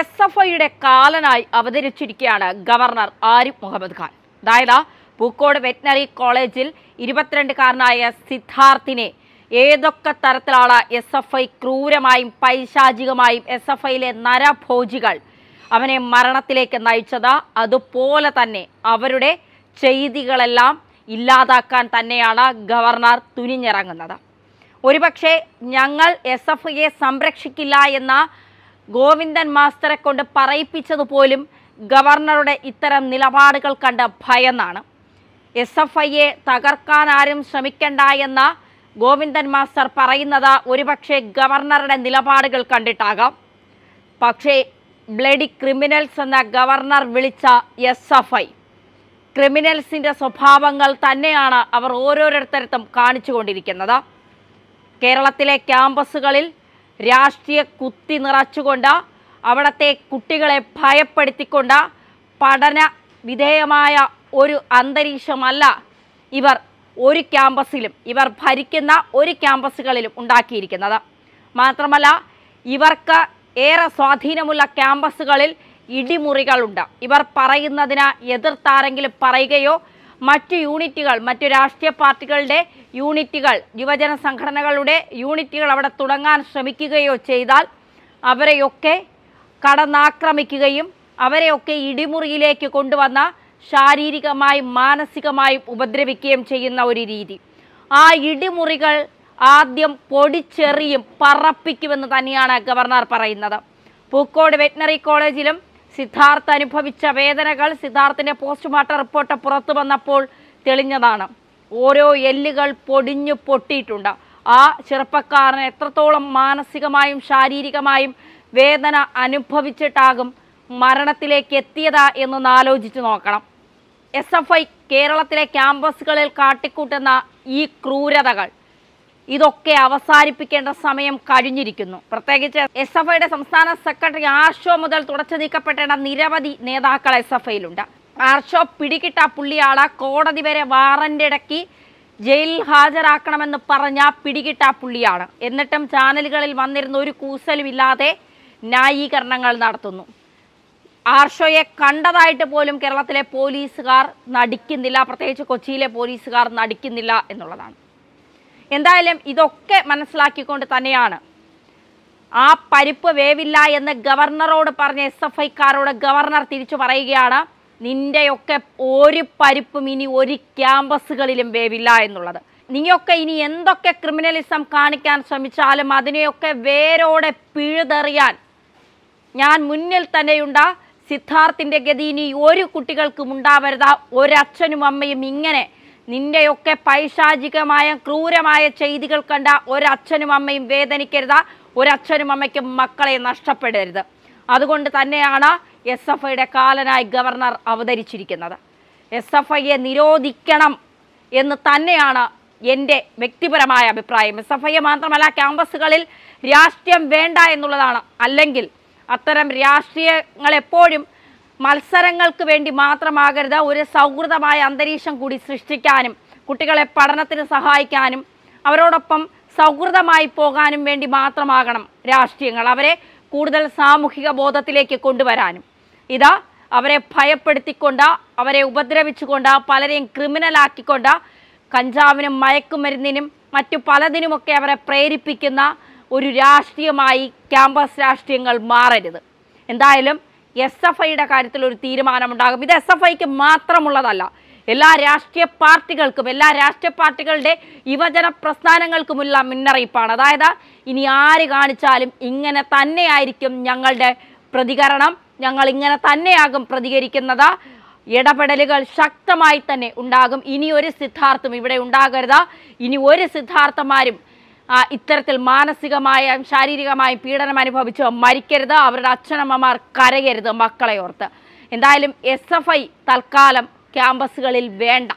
S F ഐയുടെ കാലനായി അവതരിച്ചിരിക്കുകയാണ് ഗവർണർ ആരിഫ് മുഹമ്മദ് ഖാൻ അതായത് പൂക്കോട് വെറ്റിനറി കോളേജിൽ ഇരുപത്തിരണ്ടുകാരനായ സിദ്ധാർത്ഥിനെ ഏതൊക്കെ തരത്തിലാണ് എസ് എഫ് ഐ ക്രൂരമായും പൈശാചികമായും എസ് എഫ് ഐയിലെ നരഭോജികൾ അവനെ മരണത്തിലേക്ക് നയിച്ചത് അതുപോലെ തന്നെ അവരുടെ ചെയ്തികളെല്ലാം ഇല്ലാതാക്കാൻ തന്നെയാണ് ഗവർണർ തുനിഞ്ഞിറങ്ങുന്നത് ഒരുപക്ഷെ ഞങ്ങൾ എസ് എഫ് ഐയെ സംരക്ഷിക്കില്ല എന്ന ഗോവിന്ദൻ മാസ്റ്ററെ കൊണ്ട് പറയിപ്പിച്ചതുപോലും ഗവർണറുടെ ഇത്തരം നിലപാടുകൾ കണ്ട് ഭയന്നാണ് എസ് എഫ് ഐയെ തകർക്കാൻ ആരും ശ്രമിക്കണ്ട എന്ന ഗോവിന്ദൻ മാസ്റ്റർ പറയുന്നത് ഒരുപക്ഷെ ഗവർണറുടെ നിലപാടുകൾ കണ്ടിട്ടാകാം പക്ഷേ ബ്ലഡി ക്രിമിനൽസ് എന്ന ഗവർണർ വിളിച്ച എസ് എഫ് ഐ ക്രിമിനൽസിൻ്റെ സ്വഭാവങ്ങൾ തന്നെയാണ് അവർ ഓരോരുത്തരത്തും കാണിച്ചുകൊണ്ടിരിക്കുന്നത് കേരളത്തിലെ ക്യാമ്പസുകളിൽ രാഷ്ട്രീയ കുത്തി നിറച്ചുകൊണ്ട് അവിടുത്തെ കുട്ടികളെ ഭയപ്പെടുത്തിക്കൊണ്ട് പഠന വിധേയമായ ഒരു അന്തരീക്ഷമല്ല ഇവർ ഒരു ക്യാമ്പസിലും ഇവർ ഭരിക്കുന്ന ഒരു ക്യാമ്പസുകളിലും ഉണ്ടാക്കിയിരിക്കുന്നത് മാത്രമല്ല ഇവർക്ക് ഏറെ സ്വാധീനമുള്ള ക്യാമ്പസുകളിൽ ഇടിമുറികളുണ്ട് ഇവർ പറയുന്നതിന് എതിർത്താരെങ്കിലും പറയുകയോ മറ്റു യൂണിറ്റുകൾ മറ്റു രാഷ്ട്രീയ പാർട്ടികളുടെ യൂണിറ്റുകൾ യുവജന സംഘടനകളുടെ യൂണിറ്റുകൾ അവിടെ തുടങ്ങാൻ ശ്രമിക്കുകയോ ചെയ്താൽ അവരെയൊക്കെ കടന്നാക്രമിക്കുകയും അവരെയൊക്കെ ഇടിമുറിയിലേക്ക് കൊണ്ടുവന്ന ശാരീരികമായും മാനസികമായും ഉപദ്രവിക്കുകയും ചെയ്യുന്ന ഒരു രീതി ആ ഇടിമുറികൾ ആദ്യം പൊടിച്ചെറിയും പറപ്പിക്കുമെന്ന് തന്നെയാണ് ഗവർണർ പറയുന്നത് പൂക്കോട് വെറ്റിനറി കോളേജിലും സിദ്ധാർത്ഥ അനുഭവിച്ച വേദനകൾ സിദ്ധാർത്ഥിൻ്റെ പോസ്റ്റ്മോർട്ടം റിപ്പോർട്ട് പുറത്തു വന്നപ്പോൾ തെളിഞ്ഞതാണ് ഓരോ എല്ലുകൾ പൊടിഞ്ഞു പൊട്ടിയിട്ടുണ്ട് ആ ചെറുപ്പക്കാരന് എത്രത്തോളം മാനസികമായും ശാരീരികമായും വേദന അനുഭവിച്ചിട്ടാകും മരണത്തിലേക്ക് എത്തിയതാ എന്നൊന്ന് ആലോചിച്ച് നോക്കണം എസ് എഫ് ഐ കേരളത്തിലെ ക്യാമ്പസുകളിൽ കാട്ടിക്കൂട്ടുന്ന ഈ ക്രൂരതകൾ ഇതൊക്കെ അവസാനിപ്പിക്കേണ്ട സമയം കഴിഞ്ഞിരിക്കുന്നു പ്രത്യേകിച്ച് എസ് എഫ് ഐയുടെ സംസ്ഥാന സെക്രട്ടറി ആശോ മുതൽ തുടച്ചു നീക്കപ്പെടേണ്ട നിരവധി നേതാക്കൾ എസ് എഫ് ഐയിലുണ്ട് ആർഷോ പിടികിട്ട പുള്ളിയാളെ കോടതി വരെ ഇടക്കി ജയിലിൽ ഹാജരാക്കണമെന്ന് പറഞ്ഞ പിടികിട്ട പുള്ളിയാണ് എന്നിട്ടും ചാനലുകളിൽ വന്നിരുന്ന ഒരു കൂസലുമില്ലാതെ ന്യായീകരണങ്ങൾ നടത്തുന്നു ആർഷോയെ കണ്ടതായിട്ട് പോലും കേരളത്തിലെ പോലീസുകാർ നടിക്കുന്നില്ല പ്രത്യേകിച്ച് കൊച്ചിയിലെ പോലീസുകാർ നടിക്കുന്നില്ല എന്നുള്ളതാണ് എന്തായാലും ഇതൊക്കെ മനസ്സിലാക്കിക്കൊണ്ട് തന്നെയാണ് ആ പരിപ്പ് വേവില്ല എന്ന് ഗവർണറോട് പറഞ്ഞ എസ് എഫ് ഐക്കാരോട് ഗവർണർ തിരിച്ചു പറയുകയാണ് നിൻ്റെയൊക്കെ ഒരു പരിപ്പും ഇനി ഒരു ക്യാമ്പസുകളിലും വേവില്ല എന്നുള്ളത് നീയൊക്കെ ഇനി എന്തൊക്കെ ക്രിമിനലിസം കാണിക്കാൻ ശ്രമിച്ചാലും അതിനെയൊക്കെ വേരോടെ പിഴുതെറിയാൻ ഞാൻ മുന്നിൽ തന്നെയുണ്ട സിദ്ധാർത്ഥിൻ്റെ ഗതി ഇനി ഒരു കുട്ടികൾക്കും ഉണ്ടാവരുത ഒരച്ഛനും അമ്മയും ഇങ്ങനെ നിൻ്റെയൊക്കെ പൈശാചികമായ ക്രൂരമായ ചെയ്തികൾ കണ്ട ഒരച്ഛനും അമ്മയും വേദനിക്കരുത് ഒരച്ഛനും അമ്മയ്ക്കും മക്കളെ നഷ്ടപ്പെടരുത് അതുകൊണ്ട് തന്നെയാണ് എസ് എഫ് ഐയുടെ കാലനായി ഗവർണർ അവതരിച്ചിരിക്കുന്നത് എസ് എഫ് ഐയെ നിരോധിക്കണം എന്ന് തന്നെയാണ് എൻ്റെ വ്യക്തിപരമായ അഭിപ്രായം എസ് എഫ് ഐയെ മാത്രമല്ല ക്യാമ്പസുകളിൽ രാഷ്ട്രീയം വേണ്ട എന്നുള്ളതാണ് അല്ലെങ്കിൽ അത്തരം രാഷ്ട്രീയങ്ങളെപ്പോഴും എപ്പോഴും മത്സരങ്ങൾക്ക് വേണ്ടി മാത്രമാകരുത് ഒരു സൗഹൃദമായ അന്തരീക്ഷം കൂടി സൃഷ്ടിക്കാനും കുട്ടികളെ പഠനത്തിന് സഹായിക്കാനും അവരോടൊപ്പം സൗഹൃദമായി പോകാനും വേണ്ടി മാത്രമാകണം രാഷ്ട്രീയങ്ങൾ അവരെ കൂടുതൽ സാമൂഹിക ബോധത്തിലേക്ക് കൊണ്ടുവരാനും ഇതാ അവരെ ഭയപ്പെടുത്തിക്കൊണ്ട് അവരെ ഉപദ്രവിച്ചുകൊണ്ട പലരെയും ക്രിമിനലാക്കിക്കൊണ്ട് കഞ്ചാവിനും മയക്കുമരുന്നിനും മറ്റു പലതിനുമൊക്കെ അവരെ പ്രേരിപ്പിക്കുന്ന ഒരു രാഷ്ട്രീയമായി ക്യാമ്പസ് രാഷ്ട്രീയങ്ങൾ മാറരുത് എന്തായാലും എസ് എഫ് ഐയുടെ കാര്യത്തിൽ ഒരു തീരുമാനമുണ്ടാകും ഇത് എസ് എഫ് ഐക്ക് മാത്രമുള്ളതല്ല എല്ലാ രാഷ്ട്രീയ പാർട്ടികൾക്കും എല്ലാ രാഷ്ട്രീയ പാർട്ടികളുടെ യുവജന പ്രസ്ഥാനങ്ങൾക്കുമുള്ള മുന്നറിയിപ്പാണ് അതായത് ഇനി ആര് കാണിച്ചാലും ഇങ്ങനെ തന്നെയായിരിക്കും ഞങ്ങളുടെ പ്രതികരണം ഞങ്ങൾ ഇങ്ങനെ തന്നെയാകും പ്രതികരിക്കുന്നത് ഇടപെടലുകൾ ശക്തമായി തന്നെ ഉണ്ടാകും ഇനി ഒരു സിദ്ധാർത്ഥം ഇവിടെ ഉണ്ടാകരുത് ഇനി ഒരു സിദ്ധാർത്ഥമാരും ഇത്തരത്തിൽ മാനസികമായും ശാരീരികമായും പീഡനം അനുഭവിച്ച് മരിക്കരുത് അവരുടെ അച്ഛനമ്മമാർ കരയരുത് മക്കളെ ഓർത്ത് എന്തായാലും എസ് തൽക്കാലം ക്യാമ്പസുകളിൽ വേണ്ട